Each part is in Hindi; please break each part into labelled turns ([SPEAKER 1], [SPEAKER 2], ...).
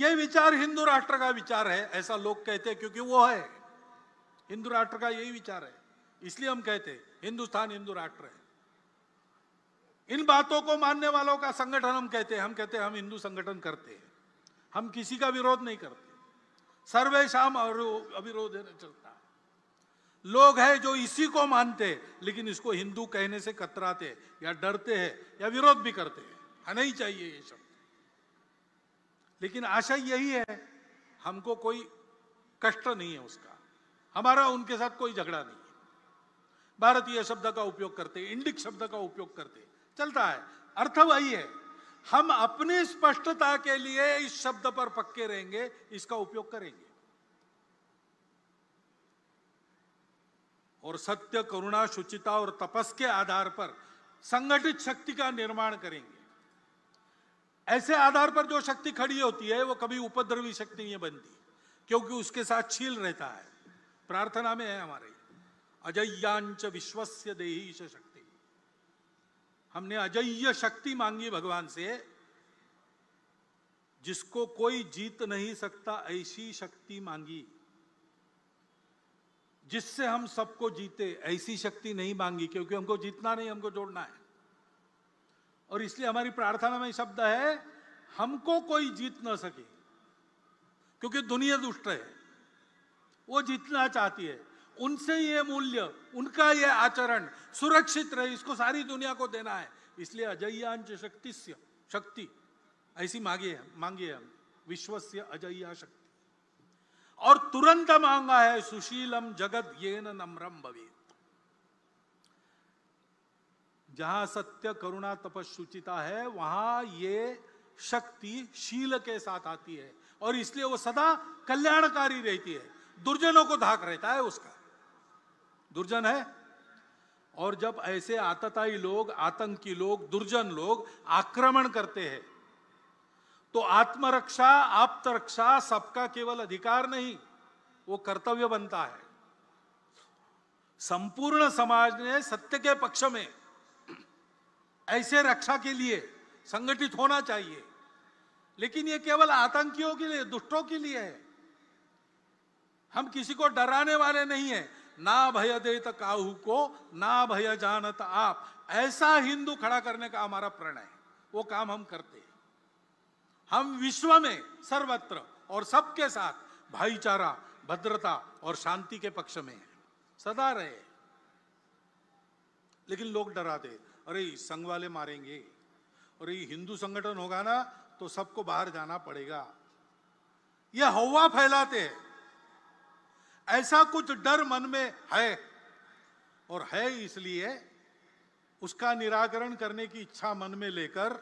[SPEAKER 1] ये विचार हिंदू राष्ट्र का विचार है ऐसा लोग कहते हैं क्योंकि वो है हिंदू राष्ट्र का यही विचार है इसलिए हम कहते हैं हिंदुस्तान हिंदू राष्ट्र है इन बातों को मानने वालों का संगठन हम कहते हैं हम कहते हैं हम हिंदू संगठन करते हैं हम किसी का विरोध नहीं करते सर्वे शाम अविरोध चलता है लोग हैं जो इसी को मानते हैं लेकिन इसको हिंदू कहने से कतराते या डरते हैं या विरोध भी करते हैं नहीं चाहिए ये शब्द लेकिन आशा यही है हमको कोई कष्ट नहीं है उसका हमारा उनके साथ कोई झगड़ा नहीं है भारतीय शब्द का उपयोग करते इंडिक शब्द का उपयोग करते चलता है अर्थ वही है हम अपनी स्पष्टता के लिए इस शब्द पर पक्के रहेंगे इसका उपयोग करेंगे और सत्य करुणा शुचिता और तपस के आधार पर संगठित शक्ति का निर्माण करेंगे ऐसे आधार पर जो शक्ति खड़ी होती है वो कभी उपद्रवी शक्ति नहीं बनती क्योंकि उसके साथ छील रहता है प्रार्थना में है हमारे अजय्यांच विश्वस्य देही शक्ति हमने अजय्य शक्ति मांगी भगवान से जिसको कोई जीत नहीं सकता ऐसी शक्ति मांगी जिससे हम सबको जीते ऐसी शक्ति नहीं मांगी क्योंकि हमको जीतना नहीं हमको जोड़ना है और इसलिए हमारी प्रार्थना में शब्द है हमको कोई जीत ना सके क्योंकि दुनिया दुष्ट है वो जीतना चाहती है उनसे ये मूल्य उनका ये आचरण सुरक्षित रहे इसको सारी दुनिया को देना है इसलिए अजयांश शक्ति शक्ति ऐसी मांगी है मांगी हम विश्व से अजय्या शक्ति और तुरंत मांगा है सुशीलम जगत ये नम्रम भवेद जहां सत्य करुणा तपस्ुचिता है वहां ये शक्ति शील के साथ आती है और इसलिए वो सदा कल्याणकारी रहती है दुर्जनों को धाक रहता है उसका दुर्जन है और जब ऐसे आतताई लोग आतंकी लोग दुर्जन लोग आक्रमण करते हैं तो आत्मरक्षा आपतरक्षा सबका केवल अधिकार नहीं वो कर्तव्य बनता है संपूर्ण समाज ने सत्य के पक्ष में ऐसे रक्षा के लिए संगठित होना चाहिए लेकिन ये केवल आतंकियों के लिए दुष्टों के लिए है हम किसी को डराने वाले नहीं है ना भय दे काहू को ना भय जानत आप ऐसा हिंदू खड़ा करने का हमारा प्रण है वो काम हम करते हैं हम विश्व में सर्वत्र और सबके साथ भाईचारा भद्रता और शांति के पक्ष में सदा रहे लेकिन लोग डराते अरे संघ वाले मारेंगे और ये हिंदू संगठन होगा ना तो सबको बाहर जाना पड़ेगा ये हवा फैलाते हैं ऐसा कुछ डर मन में है और है इसलिए उसका निराकरण करने की इच्छा मन में लेकर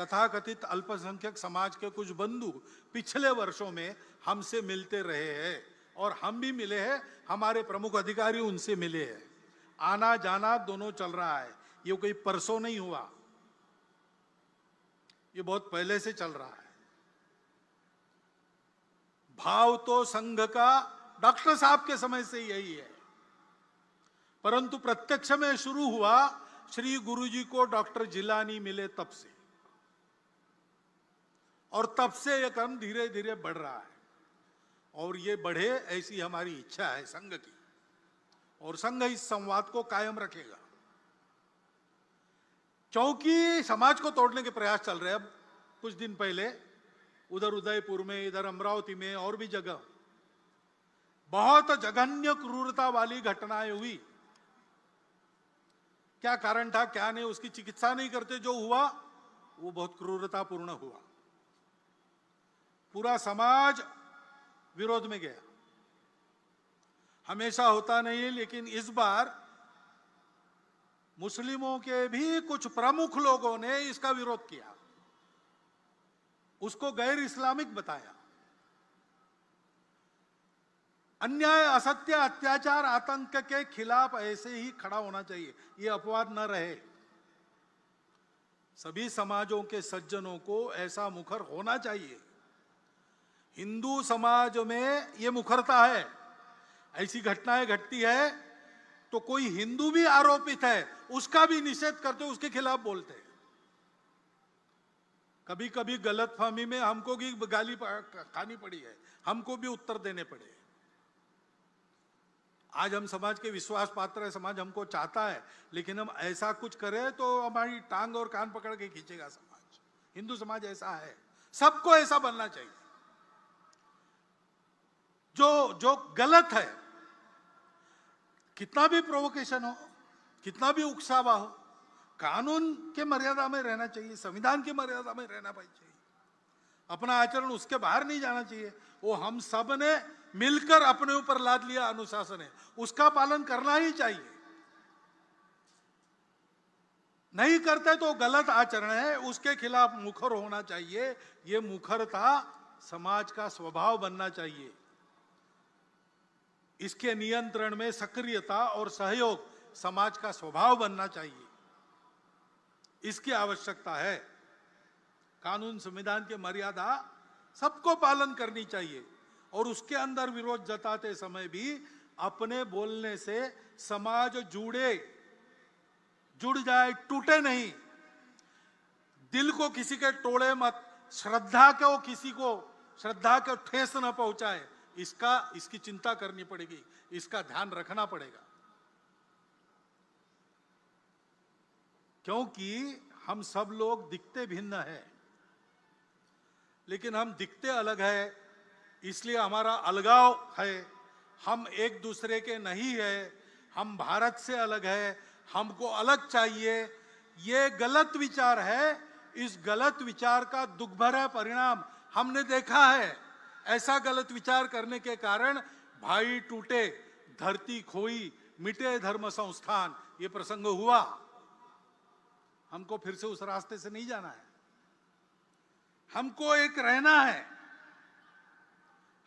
[SPEAKER 1] तथाकथित अल्पसंख्यक समाज के कुछ बंधु पिछले वर्षों में हमसे मिलते रहे हैं और हम भी मिले हैं हमारे प्रमुख अधिकारी उनसे मिले हैं आना जाना दोनों चल रहा है ये कोई परसों नहीं हुआ ये बहुत पहले से चल रहा है भाव तो संघ का डॉक्टर साहब के समय से यही है परंतु प्रत्यक्ष में शुरू हुआ श्री गुरुजी को डॉक्टर जिलानी मिले तब से और तब से यह क्रम धीरे धीरे बढ़ रहा है और ये बढ़े ऐसी हमारी इच्छा है संघ की और संघ इस संवाद को कायम रखेगा क्योंकि समाज को तोड़ने के प्रयास चल रहे अब कुछ दिन पहले उधर उदयपुर में इधर अमरावती में और भी जगह बहुत जघन्य क्रूरता वाली घटनाएं हुई क्या कारण था क्या नहीं उसकी चिकित्सा नहीं करते जो हुआ वो बहुत क्रूरतापूर्ण हुआ पूरा समाज विरोध में गया हमेशा होता नहीं लेकिन इस बार मुस्लिमों के भी कुछ प्रमुख लोगों ने इसका विरोध किया उसको गैर इस्लामिक बताया अन्याय असत्य अत्याचार आतंक के खिलाफ ऐसे ही खड़ा होना चाहिए ये अपवाद न रहे सभी समाजों के सज्जनों को ऐसा मुखर होना चाहिए हिंदू समाज में ये मुखरता है ऐसी घटनाएं घटती है तो कोई हिंदू भी आरोपित है उसका भी निषेध करते उसके खिलाफ बोलते कभी कभी गलत फहमी में हमको भी गाली खानी पड़ी है हमको भी उत्तर देने पड़े आज हम समाज के विश्वास पात्र है समाज हमको चाहता है लेकिन हम ऐसा कुछ करें तो हमारी टांग और कान पकड़ के खींचेगा समाज हिंदू समाज ऐसा है सबको ऐसा बनना चाहिए जो जो गलत है कितना भी प्रोवोकेशन हो कितना भी उकसावा हो कानून के मर्यादा में रहना चाहिए संविधान की मर्यादा में रहना चाहिए अपना आचरण उसके बाहर नहीं जाना चाहिए वो हम सब ने मिलकर अपने ऊपर लाद लिया अनुशासन है उसका पालन करना ही चाहिए नहीं करते तो गलत आचरण है उसके खिलाफ मुखर होना चाहिए ये मुखरता समाज का स्वभाव बनना चाहिए इसके नियंत्रण में सक्रियता और सहयोग समाज का स्वभाव बनना चाहिए इसकी आवश्यकता है कानून संविधान के मर्यादा सबको पालन करनी चाहिए और उसके अंदर विरोध जताते समय भी अपने बोलने से समाज जुड़े जुड़ जाए टूटे नहीं दिल को किसी के टोड़े मत श्रद्धा को किसी को श्रद्धा को ठेस न पहुंचाए इसका इसकी चिंता करनी पड़ेगी इसका ध्यान रखना पड़ेगा क्योंकि हम सब लोग दिखते भिन्न है लेकिन हम दिखते अलग है इसलिए हमारा अलगाव है हम एक दूसरे के नहीं है हम भारत से अलग है हमको अलग चाहिए ये गलत विचार है इस गलत विचार का दुख भरा परिणाम हमने देखा है ऐसा गलत विचार करने के कारण भाई टूटे धरती खोई मिटे धर्म संस्थान ये प्रसंग हुआ हमको फिर से उस रास्ते से नहीं जाना है हमको एक रहना है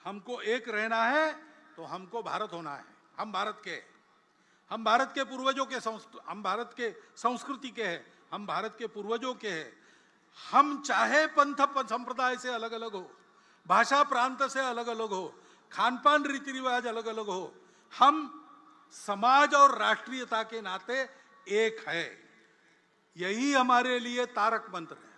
[SPEAKER 1] हमको एक रहना है तो हमको भारत होना है हम भारत के हम भारत के पूर्वजों के हम भारत के संस्कृति के हैं हम भारत के पूर्वजों के हैं हम चाहे पंथ संप्रदाय से अलग अलग हो भाषा प्रांत से अलग अलग हो खान पान रीति रिवाज अलग अलग हो हम समाज और राष्ट्रीयता के नाते एक है यही हमारे लिए तारक मंत्र है